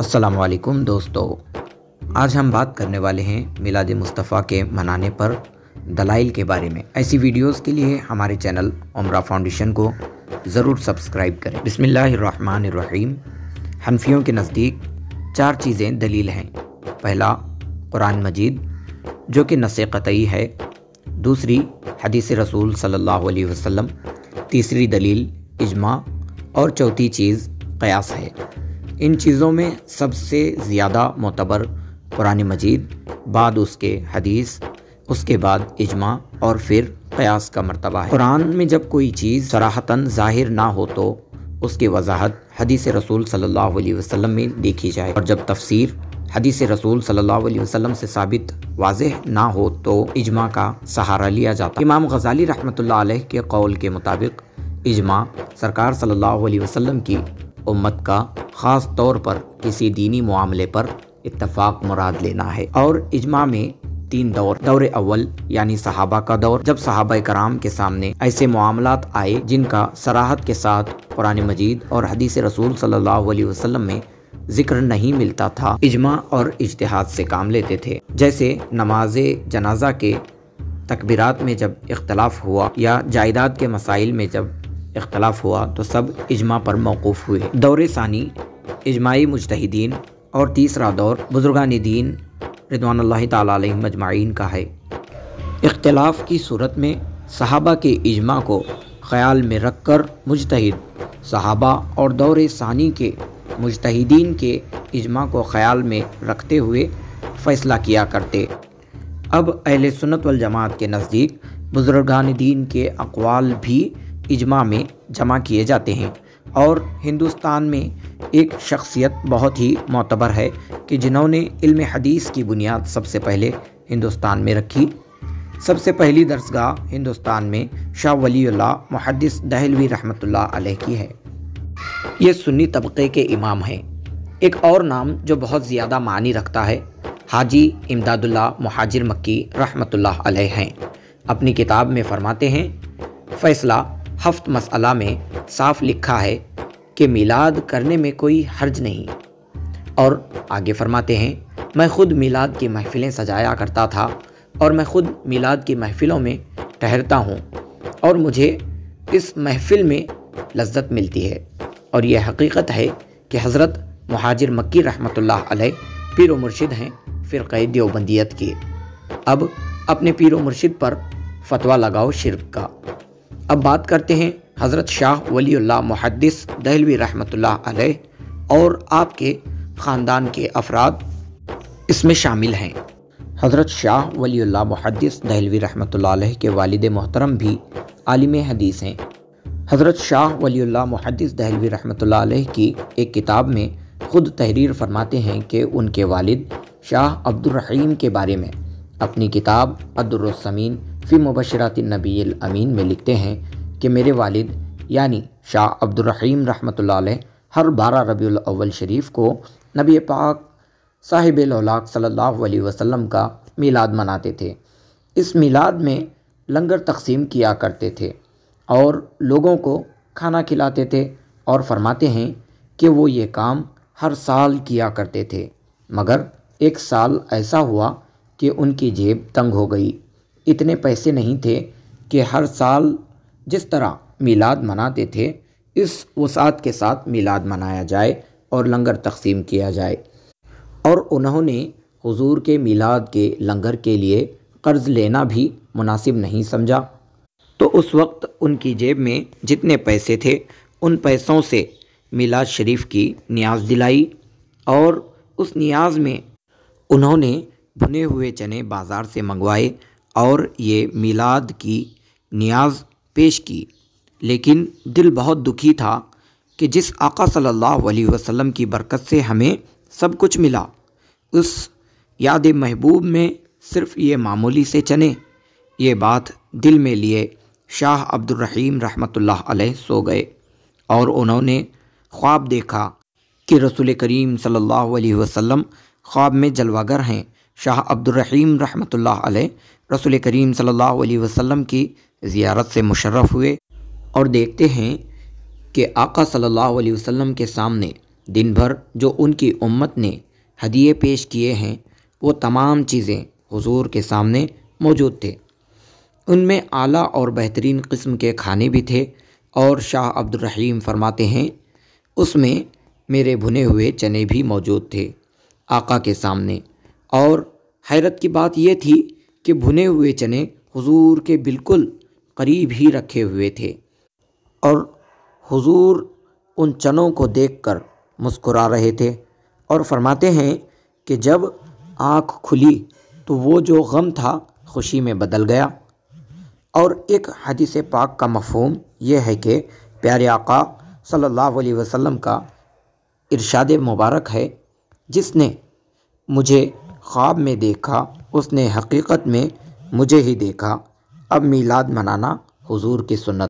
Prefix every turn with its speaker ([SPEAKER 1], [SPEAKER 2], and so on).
[SPEAKER 1] असलकुम दोस्तों आज हम बात करने वाले हैं मिलाद मुस्तफ़ा के मनाने पर दलाइल के बारे में ऐसी वीडियोस के लिए हमारे चैनल उमरा फाउंडेशन को ज़रूर सब्सक्राइब करें बसमीम हनफियों के नज़दीक चार चीज़ें दलील हैं पहला कुरान मजीद जो कि नस कतई है दूसरी हदीस रसूल सल्लल्लाहु अलैहि वसल्लम तीसरी दलील इजमा और चौथी चीज़ क़यास है इन चीज़ों में सबसे ज़्यादा मोतबर कुरान मजीद बाद उसके हदीस उसके बाद इजमा और फिर कयास का मरतबा है कुरान में जब कोई चीज़ सराहतन ज़ाहिर ना हो तो उसकी वजाहत हदीस रसूल सल्लल्लाहु अलैहि वसल्लम में देखी जाए और जब तफसीर हदीस रसूल सल्लल्लाहु अलैहि वसल्लम से साबित वाज ना हो तो इजमा का सहारा लिया जाता इमाम गजाली रहमत के कौल के मुताबिक इजमा सरकार सल्लल्लाहु अलैहि वसल्लम की उम्मत का ख़ास तौर पर किसी दीनी मामले पर इतफाक मुराद लेना है और इजमा में तीन दौर दौर अव्वल यानी सहाबा का दौर जब सहाबा कराम के सामने ऐसे मामला आए जिनका सराहत के साथ कुरान मजीद और हदीस रसूल सल्लल्लाहु अलैहि वसल्लम में जिक्र नहीं मिलता था इजमा और इजतहाद से काम लेते थे जैसे नमाज जनाजा के तकबीरत में जब इख्तलाफ हुआ या जायदाद के मसाइल में जब इख्तलाफ हुआ तो सब इजमा पर मौकूफ़ हुए दौरे सानी इजमाही मुजतहदीन और तीसरा दौर बुजुर्गान दीन रिदवान तैल मजमाइन का है इख्तलाफ की सूरत में सहाबा के इजमा को ख्याल में रख कर मुजतहद सहाबा और दौर सानी के मुजतहदीन के इजमा को ख्याल में रखते हुए फ़ैसला किया करते अब अहल सुनत वल जमात के नज़दीक बुज़ुर्गान दीन के अकवाल भी इजमा में जमा किए जाते हैं और हिंदुस्तान में एक शख्सियत बहुत ही मोतबर है कि जिन्होंने इल्म हदीस की बुनियाद सबसे पहले हिंदुस्तान में रखी सबसे पहली दरसगाह हिंदुस्तान में शाह वली मुहदस दहलवी रहमतुल्लाह अलैह की है ये सुन्नी तबके के इमाम हैं एक और नाम जो बहुत ज़्यादा मानी रखता है हाजी इमदादुल्ला महाजिर मक्की रहमतुल्लाह अलैह हैं अपनी किताब में फरमाते हैं फैसला हफ्त मसला में साफ लिखा है कि मिलाद करने में कोई हर्ज नहीं और आगे फरमाते हैं मैं खुद मिलाद की महफ़िलें सजाया करता था और मैं खुद मिलाद की महफ़िलों में ठहरता हूँ और मुझे इस महफ़िल में लज्जत मिलती है और यह हकीकत है कि हज़रत महाजिर मक्की रहमत अलैह मुर्शिद हैं फिर देवबंदियत के अब अपने पिर मुर्शिद पर फतवा लगाओ शिरक का अब बात करते हैं हज़रत शाह वलील्ला मुहदस दहलवी रहमत और आपके ख़ानदान के अफराद इसमें शामिल हैं हज़रत शाह वलील्ला मुहदस दहलवी रहमत के वालिद मोहतरम भी आलिम हदीस हैं हज़रत शाह वलील्ला मुहदस दहलवी रहमत की एक किताब में ख़ुद तहरीर फरमाते हैं कि उनके वालिद शाह अब्दुलरहीम के बारे में अपनी किताब अब्दुलरसमीन फ़ी मुबशरात नबी अमीन में लिखते हैं कि मेरे वालिद यानी शाह अब्दुलरहीम रहमत हर बारह रबी अव्वल शरीफ को नबी पाक साहिब लौलाक सल्लल्लाहु अलैहि वसल्लम का मीलाद मनाते थे इस मीलाद में लंगर तकसीम किया करते थे और लोगों को खाना खिलाते थे और फरमाते हैं कि वो ये काम हर साल किया करते थे मगर एक साल ऐसा हुआ कि उनकी जेब तंग हो गई इतने पैसे नहीं थे कि हर साल जिस तरह मीलाद मनाते थे इस वसात के साथ मिलाद मनाया जाए और लंगर तकसीम किया जाए और उन्होंने हुजूर के मीलाद के लंगर के लिए कर्ज़ लेना भी मुनासिब नहीं समझा तो उस वक्त उनकी जेब में जितने पैसे थे उन पैसों से मिलाद शरीफ की न्याज दिलाई और उस न्याज में उन्होंने भुने हुए चने बाज़ार से मंगवाए और ये मिलाद की नियाज पेश की लेकिन दिल बहुत दुखी था कि जिस आका सल्लल्लाहु अलैहि वसल्लम की बरकत से हमें सब कुछ मिला उस याद महबूब में सिर्फ ये मामूली से चने ये बात दिल में लिए शाह अब्दुलरहीम रहमतुल्लाह अलैह सो गए और उन्होंने ख्वाब देखा कि रसूल करीम सल्लल्लाहु अलैहि वसल्लम ख्वाब में जलवागर हैं शाह अब्दुलरहीम रहमतुल्लाह अलैह रसूल करीम सल्लल्लाहु अलैहि वसल्लम की ज़ियारत से मुशर्रफ़ हुए और देखते हैं कि आका सल्लल्लाहु अलैहि वसल्लम के सामने दिन भर जो उनकी उम्मत ने हदिये पेश किए हैं वो तमाम चीज़ें हुजूर के सामने मौजूद थे उनमें आला और बेहतरीन किस्म के खाने भी थे और शाह अब्दुलरहीम फरमाते हैं उसमें मेरे भुने हुए चने भी मौजूद थे आका के सामने और हैरत की बात यह थी कि भुने हुए चने हुजूर के बिल्कुल करीब ही रखे हुए थे और हुजूर उन चनों को देखकर मुस्कुरा रहे थे और फरमाते हैं कि जब आँख खुली तो वो जो गम था खुशी में बदल गया और एक हदीस पाक का मफहम यह है कि प्यारे आका सल्लल्लाहु अलैहि वसल्लम का इरशाद मुबारक है जिसने मुझे ख्वाब में देखा उसने हकीकत में मुझे ही देखा अब मीलाद मनाना हुजूर की सुन्नत